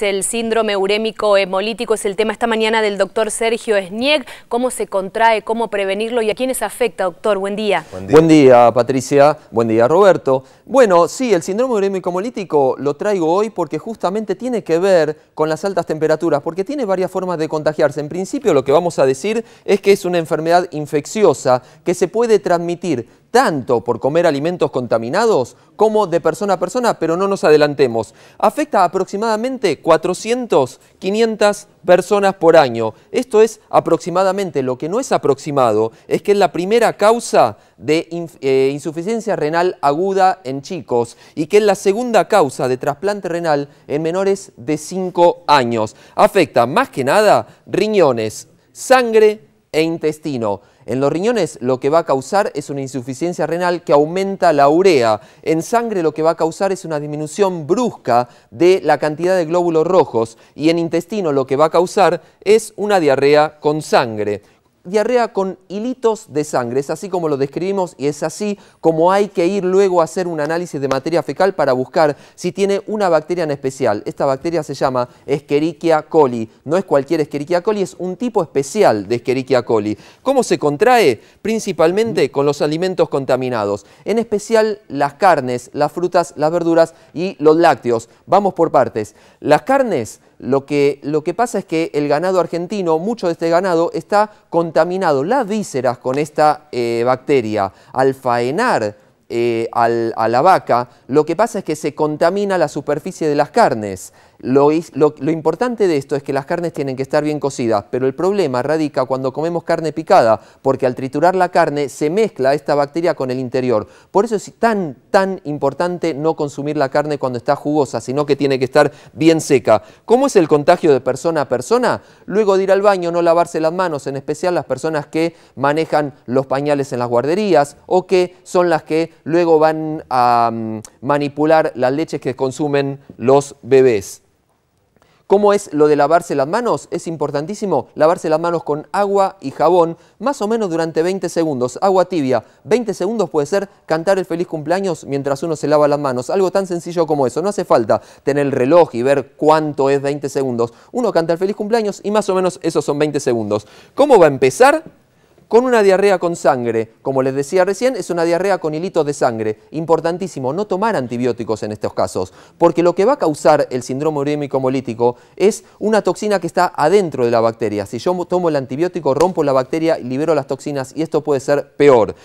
El síndrome urémico hemolítico es el tema esta mañana del doctor Sergio Esnieg. ¿Cómo se contrae? ¿Cómo prevenirlo? ¿Y a quiénes afecta, doctor? Buen día. Buen día, Patricia. Buen día, Roberto. Bueno, sí, el síndrome urémico hemolítico lo traigo hoy porque justamente tiene que ver con las altas temperaturas, porque tiene varias formas de contagiarse. En principio, lo que vamos a decir es que es una enfermedad infecciosa que se puede transmitir tanto por comer alimentos contaminados como de persona a persona, pero no nos adelantemos. Afecta aproximadamente 400, 500 personas por año. Esto es aproximadamente, lo que no es aproximado es que es la primera causa de eh, insuficiencia renal aguda en chicos y que es la segunda causa de trasplante renal en menores de 5 años. Afecta más que nada riñones, sangre, e intestino. En los riñones lo que va a causar es una insuficiencia renal que aumenta la urea. En sangre lo que va a causar es una disminución brusca de la cantidad de glóbulos rojos. Y en intestino lo que va a causar es una diarrea con sangre diarrea con hilitos de sangre, es así como lo describimos y es así como hay que ir luego a hacer un análisis de materia fecal para buscar si tiene una bacteria en especial. Esta bacteria se llama Escherichia coli, no es cualquier Escherichia coli, es un tipo especial de Escherichia coli. ¿Cómo se contrae? Principalmente mm. con los alimentos contaminados, en especial las carnes, las frutas, las verduras y los lácteos. Vamos por partes. Las carnes, lo que, lo que pasa es que el ganado argentino, mucho de este ganado, está contaminado contaminado las vísceras con esta eh, bacteria, al faenar eh, a la vaca, lo que pasa es que se contamina la superficie de las carnes. Lo, importante de esto es que las carnes tienen que estar bien cocidas, pero el problema radica cuando comemos carne picada, porque al triturar la carne se mezcla esta bacteria con el interior. Por eso es tan, tan importante no consumir la carne cuando está jugosa, sino que tiene que estar bien seca. ¿Cómo es el contagio de persona a persona? Luego de ir al baño, no lavarse las manos, en especial las personas que manejan los pañales en las guarderías o que son las que luego van a mm, manipular las leches que consumen los bebés. ¿Cómo es lo de lavarse las manos? Es importantísimo lavarse las manos con agua y jabón, más o menos durante 20 segundos. Agua tibia, 20 segundos puede ser cantar el feliz cumpleaños mientras uno se lava las manos. Algo tan sencillo como eso. No hace falta tener el reloj y ver cuánto es 20 segundos. Uno canta el feliz cumpleaños y más o menos esos son 20 segundos. ¿Cómo va a empezar? con una diarrea con sangre. Como les decía recién, es una diarrea con hilitos de sangre. Importantísimo, no tomar antibióticos en estos casos, porque lo que va a causar el síndrome urémico hemolítico es una toxina que está adentro de la bacteria. Si yo tomo el antibiótico, rompo la bacteria, libero las toxinas y esto puede ser peor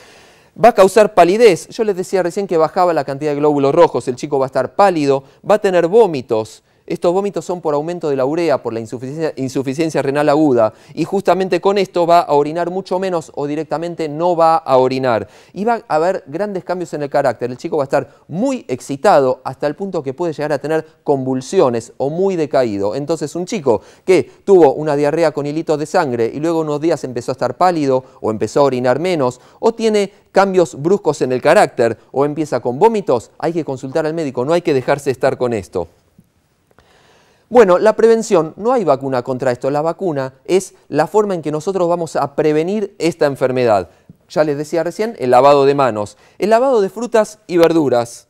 va a causar palidez. Yo les decía recién que bajaba la cantidad de glóbulos rojos, el chico va a estar pálido, va a tener vómitos, estos vómitos son por aumento de la urea, por la insuficiencia, renal aguda, y justamente con esto va a orinar mucho menos o directamente no va a orinar. Y va a haber grandes cambios en el carácter. El chico va a estar muy excitado hasta el punto que puede llegar a tener convulsiones o muy decaído. Entonces un chico que tuvo una diarrea con hilitos de sangre y luego unos días empezó a estar pálido o empezó a orinar menos o tiene cambios bruscos en el carácter o empieza con vómitos, hay que consultar al médico, no hay que dejarse estar con esto. Bueno, la prevención, no hay vacuna contra esto, la vacuna es la forma en que nosotros vamos a prevenir esta enfermedad. Ya les decía recién, el lavado de manos, el lavado de frutas y verduras.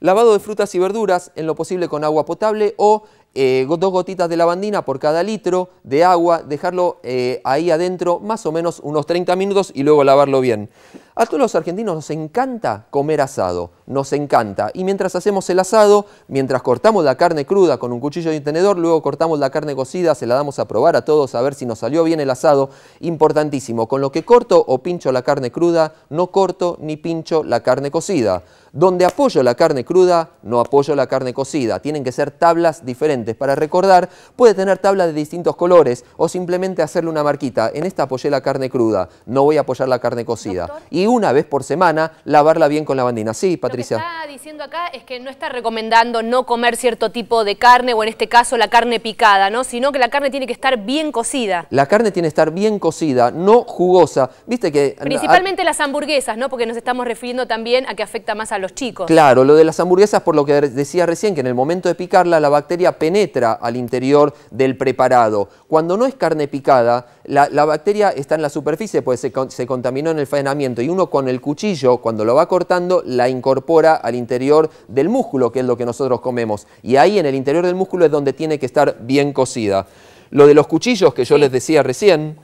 Lavado de frutas y verduras, en lo posible con agua potable o eh, dos gotitas de lavandina por cada litro de agua, dejarlo eh, ahí adentro más o menos unos 30 minutos y luego lavarlo bien. A todos los argentinos nos encanta comer asado, nos encanta. Y mientras hacemos el asado, mientras cortamos la carne cruda con un cuchillo y un tenedor, luego cortamos la carne cocida, se la damos a probar a todos a ver si nos salió bien el asado. Importantísimo, con lo que corto o pincho la carne cruda, no corto ni pincho la carne cocida. Donde apoyo la carne cruda, no apoyo la carne cocida. Tienen que ser tablas diferentes para recordar, puede tener tablas de distintos colores o simplemente hacerle una marquita. En esta apoyé la carne cruda, no voy a apoyar la carne cocida. Y una vez por semana lavarla bien con la bandina. Sí, Patricia. Lo que está diciendo acá es que no está recomendando no comer cierto tipo de carne o en este caso la carne picada, ¿no? Sino que la carne tiene que estar bien cocida. La carne tiene que estar bien cocida, no jugosa. Viste que... Ah, Principalmente las hamburguesas, ¿no? Porque nos estamos refiriendo también a que afecta más a los chicos. Claro, lo de las hamburguesas por lo que decía recién, que en el momento de picarla la bacteria penetra penetra al interior del preparado. Cuando no es carne picada, la, bacteria está en la superficie, pues se, contaminó en el faenamiento y uno con el cuchillo, cuando lo va cortando, la incorpora al interior del músculo, que es lo que nosotros comemos. Y ahí en el interior del músculo es donde tiene que estar bien cocida. Lo de los cuchillos que yo les decía recién,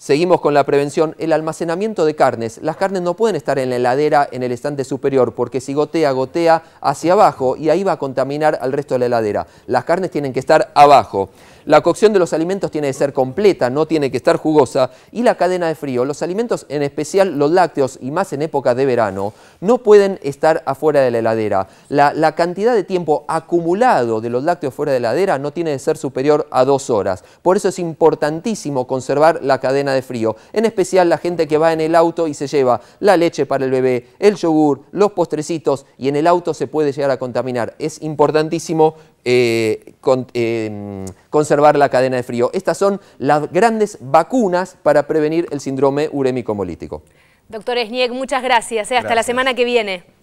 Seguimos con la prevención, el almacenamiento de carnes. Las carnes no pueden estar en la heladera, en el estante superior, porque si gotea, gotea hacia abajo y ahí va a contaminar al resto de la heladera. Las carnes tienen que estar abajo. La cocción de los alimentos tiene que ser completa, no tiene que estar jugosa. Y la cadena de frío, los alimentos, en especial los lácteos y más en época de verano, no pueden estar afuera de la heladera. La, cantidad de tiempo acumulado de los lácteos fuera de la heladera no tiene que ser superior a dos horas. Por eso es importantísimo conservar la cadena de frío. En especial la gente que va en el auto y se lleva la leche para el bebé, el yogur, los postrecitos y en el auto se puede llegar a contaminar. Es importantísimo eh, eh, conservar la cadena de frío. Estas son las grandes vacunas para prevenir el síndrome urémico hemolítico. Doctor Esniek, muchas gracias. Eh. Hasta la semana que viene.